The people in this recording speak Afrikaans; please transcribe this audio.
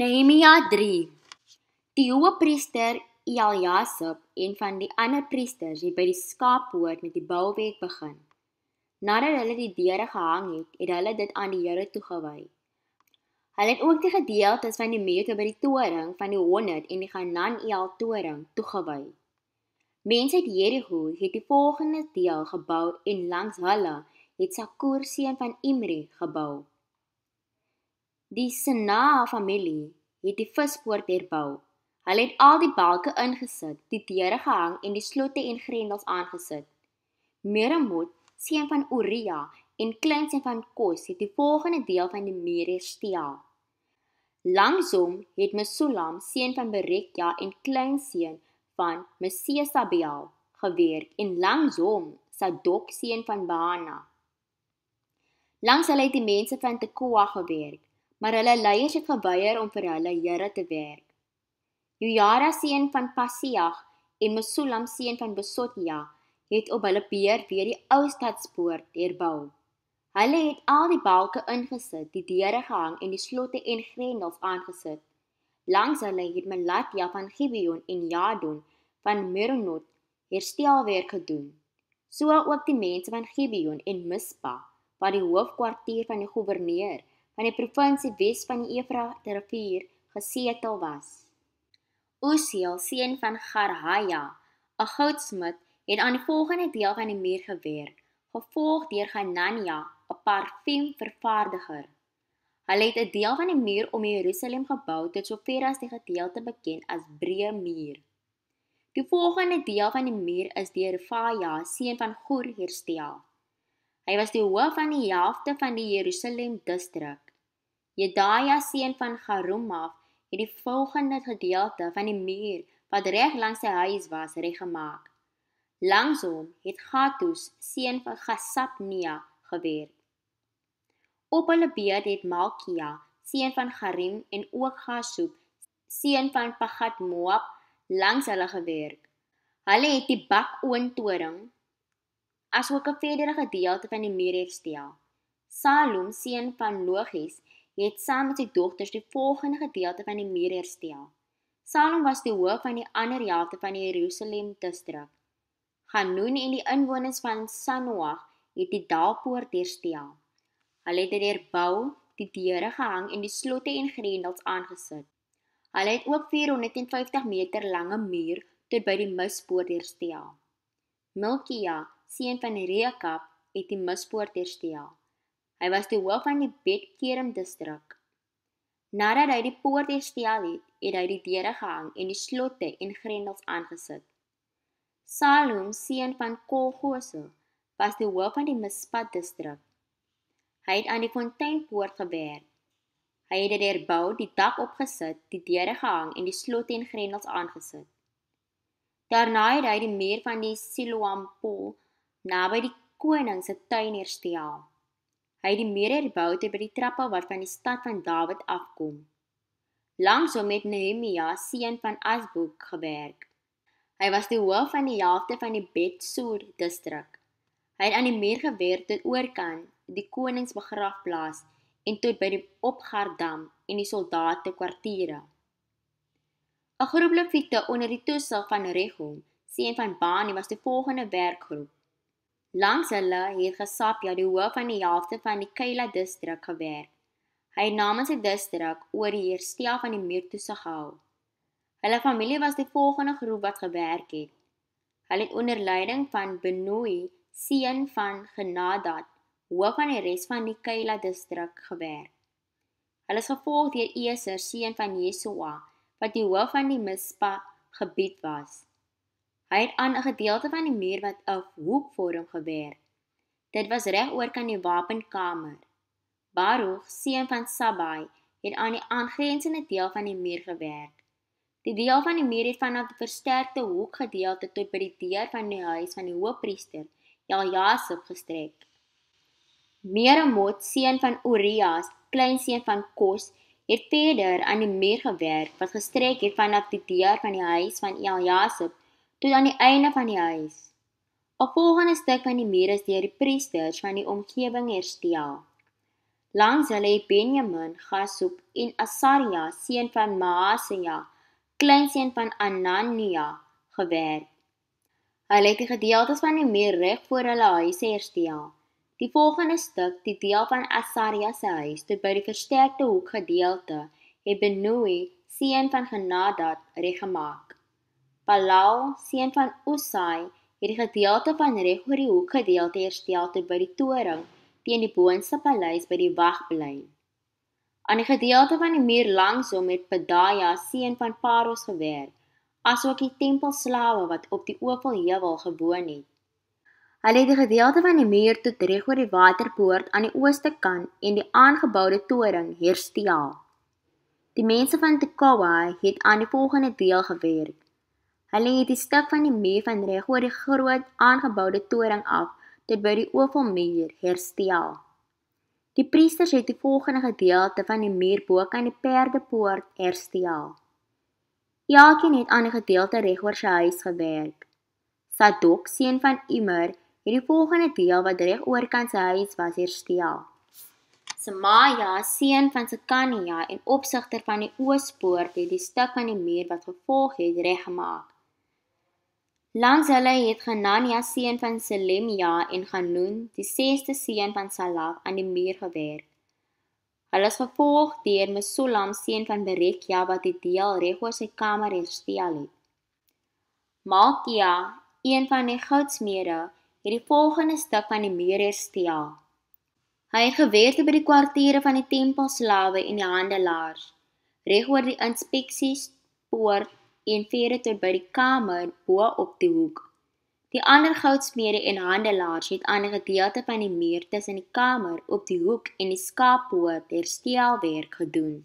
Nehemia 3 Die hoëpriester Eliasib en van die ander priesters het by die skaappoort met die bouwerk begin. Nadat hulle die deure gehang het, het hulle dit aan die Here toegewy. Hulle het ook die gedeeltes van die meute by die toring van die 100 en die Gananiel toring toegewy. Mense uit Jeriko het die volgende deel gebou en langs hulle het Sakur seun van Imri gebou. Die Senaa familie het die vispoort herbou. Hulle het al die balke ingesit, die deure gehang en die slotte en grendels aangesit. Meremot, seun van Uria en kleinseun van Kos het die volgende deel van die muur herstel. Langsom het Mesulam, seun van Berekja en kleinseun van Mesesabeel gewerk en langsom Sadok seun van Baana. Langs hulle het die mense van Tekoa gewerk maar hulle leiers het geweier om vir hulle Here te werk. Jojara seun van Passiah en Mesulam seun van Besotja het op hulle beurt weer die ou stadspoort herbou. Hulle het al die balke ingesit, die deure gehang en die slotte en grendels aangesit. Langs hulle het Melatja van Gibeon en Jadon van Meronot herstelwerk gedoen. So ook die mense van Gibeon en Mispa, wat die hoofkwartier van die goewerneur van die provinsie Wes van die Efrat rivier gesetel was. Oseel seun van Garhaya, 'n goudsmit, het aan die volgende deel van die muur gewerk, gevolg deur Ganania, 'n parfuumvervaardiger. Hulle het 'n deel van die muur om Jerusalem gebou tot sover as die gedeelte bekend as Breë Muur. Die volgende deel van die muur is deur Faja, seun van Gur herstel. Hy was die hoof van die helfte van die Jerusalem distrik. Jedaja seun van Garumaf het die volgende gedeelte van die muur wat reg langs sy huis was reggemaak. Langs hom het Gatus seun van Gasapnia gewerk. Op hulle beurt het Malkia seun van Garim en ook Gasoop seun van Pagatmoab langs hulle gewerk. Hulle het die bakoontoring asook 'n verdere gedeelte van die muur herstel. Salum seun van Logies het saam met sy dogters die volgende gedeelte van die muur herstel. Salom was die hoof van die ander helfte van die Jerusalem distrik. Hanun en die inwoners van Sanoag het die dalpoort herstel. Hulle het dit herbou, die deure gehang en die slotte en grendels aangesit. Hulle het ook 450 meter lange muur tot by die mispoort herstel. Milkia, seun van Rekab, het die mispoort herstel. Hy was toe hoof van die bedkerm distrik. Nadat hy die poort herstel het, het hy die deure gehang en die slotte en grendels aangesit. Salom, seun van Kolgoso, was die hoof van die Mispat distrik. Hy het aan die fonteinpoort gewerk. Hy het dit herbou, die dak opgesit, die deure gehang en die slotte en grendels aangesit. Daarna het hy die muur van die Siloam Pool naby die koning se tuin herstel. Hy het die mure herbou te by die trappe wat van die stad van Dawid afkom. Langs hom het Nehemia, seun van Asbuk, gewerk. Hy was die hoof van die helfte van die Betsoer distrik. Hy het aan die muur gewerk tot oorkant die koningsbegrafplaas en tot by die opgardam en die soldate kwartiere. 'n Groep leviete onder die toesig van Rehum, seun van Bani, was die volgende werkgroep. Langs hulle het Gesapia die hoof van die helfte van die Keila distrik gewerk. Hy het namens die distrik oor die herstel van die muur toesig gehou. Hulle familie was die volgende groep wat gewerk het. Hulle het onder leiding van Benoi, seun van Genadad, hoof van die res van die Keila distrik gewerk. Hulle is gevolg deur Eser, seun van Jesua, wat die hoof van die Mispa gebied was. Hy het aan 'n gedeelte van die muur wat 'n hoekvorm gewer. Dit was reg oor kan die wapenkamer. Baruch, seun van Sabai, het aan die aangrensende deel van die muur gewerk. Die deel van die muur het vanaf die versterkte hoekgedeelte tot by die deur van die huis van die hoofpriester Jaljasub gestrek. Meremot, seun van Urias, kleinseun van Kos, het verder aan die muur gewerk wat gestrek het vanaf die deur van die huis van Jaljasub tot aan die einde van die huis. 'n Volgende stuk van die muur is deur die priesters van die omgewing herstel. Langs hulle het Benjamin, Gasop en Asaria, seun van Maaseja, kleinseun van Anania, gewerk. Hulle het die gedeeltes van die muur reg voor hulle huis herstel. Die volgende stuk, die deel van Asaria se huis, tot by die versterkte hoek gedeelte, het Benoi, seun van Genadad, reggemaak. Palal, seun van Usai, het die gedeelte van Regoriehoek gedeelte herstel ter by die toring teen die boonste paleis by die wagplein. Aan die gedeelte van die muur langs hom het Pedaja, seun van Paros gewerk, asook die tempelslawe wat op die oopelheuwel gewoon het. Hulle het die gedeelte van die muur tot Regor die waterpoort aan die ooste kant en die aangeboude toring herstel. Die mense van Tekoa het aan die volgende deel gewerk. Hulle het die stuk van die muur van Rego die groot aangeboude toring af tot by die oevelmuur herstel. Die priesters het die volgende gedeelte van die muur bo aan die perdepoort herstel. Jaakin het aan 'n gedeelte Rego se huis gewerk. Sadok seun van Immer het die volgende deel wat reg oor kan sy huis was herstel. Samaya, seun van Sekania en opsigter van die oospoort het die stuk van die muur wat gevolg het reggemaak. Langs hulle het Genania seun van Selemia en Ganoon, die sesde seun van Salaf aan die muur gewerk. Hulle is gevolg deur Mesulam seun van Berekia wat die deel reg oor sy kamer herstel het. Malkia, een van die goudsmede, het die volgende stuk van die muur herstel. Hy het gewerk by die kwartiere van die tempelslawe en die handelaars, reg oor die inspeksies, poort en vere tot by die kamer bo op die hoek. Die ander goudsmede en handelaars het ander gedeelte van die muur tussen die kamer op die hoek en die skaappoort herstelwerk gedoen.